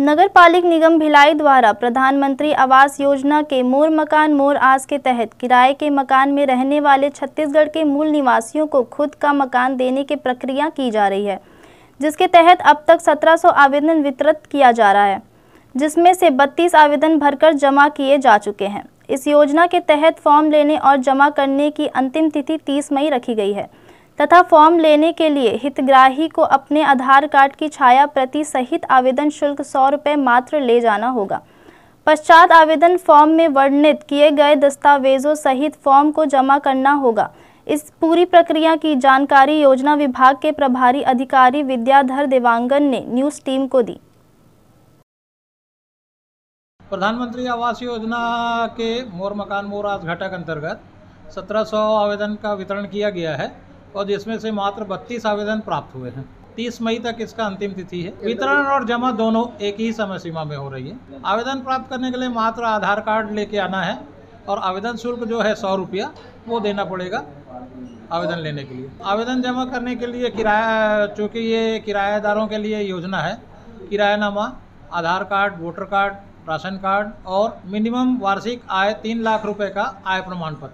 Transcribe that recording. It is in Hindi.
नगर पालिक निगम भिलाई द्वारा प्रधानमंत्री आवास योजना के मोर मकान मोर आस के तहत किराए के मकान में रहने वाले छत्तीसगढ़ के मूल निवासियों को खुद का मकान देने की प्रक्रिया की जा रही है जिसके तहत अब तक 1700 आवेदन वितरित किया जा रहा है जिसमें से 32 आवेदन भरकर जमा किए जा चुके हैं इस योजना के तहत फॉर्म लेने और जमा करने की अंतिम तिथि तीस मई रखी गई है तथा फॉर्म लेने के लिए हितग्राही को अपने आधार कार्ड की छाया प्रति सहित आवेदन शुल्क सौ रुपये मात्र ले जाना होगा पश्चात आवेदन फॉर्म में वर्णित किए गए दस्तावेजों सहित फॉर्म को जमा करना होगा इस पूरी प्रक्रिया की जानकारी योजना विभाग के प्रभारी अधिकारी विद्याधर देवांगन ने न्यूज टीम को दी प्रधानमंत्री आवास योजना के मोर मकान मोर आज घटक अंतर्गत 1700 आवेदन का वितरण किया गया है और जिसमें से मात्र बत्तीस आवेदन प्राप्त हुए हैं तीस मई तक इसका अंतिम तिथि है तो- वितरण और जमा दोनों एक ही समय सीमा में हो रही है आवेदन प्राप्त करने के लिए मात्र आधार कार्ड लेके आना है और आवेदन शुल्क जो है सौ रुपया वो देना पड़ेगा आवेदन लेने के लिए आवेदन जमा करने के लिए किराया चूँकि ये किराएदारों के लिए योजना है किरायानामा Aadhaar card voter card ration card और मिनिमम वार्षिक आय तीन लाख रुपए का आय प्रमाण पत्र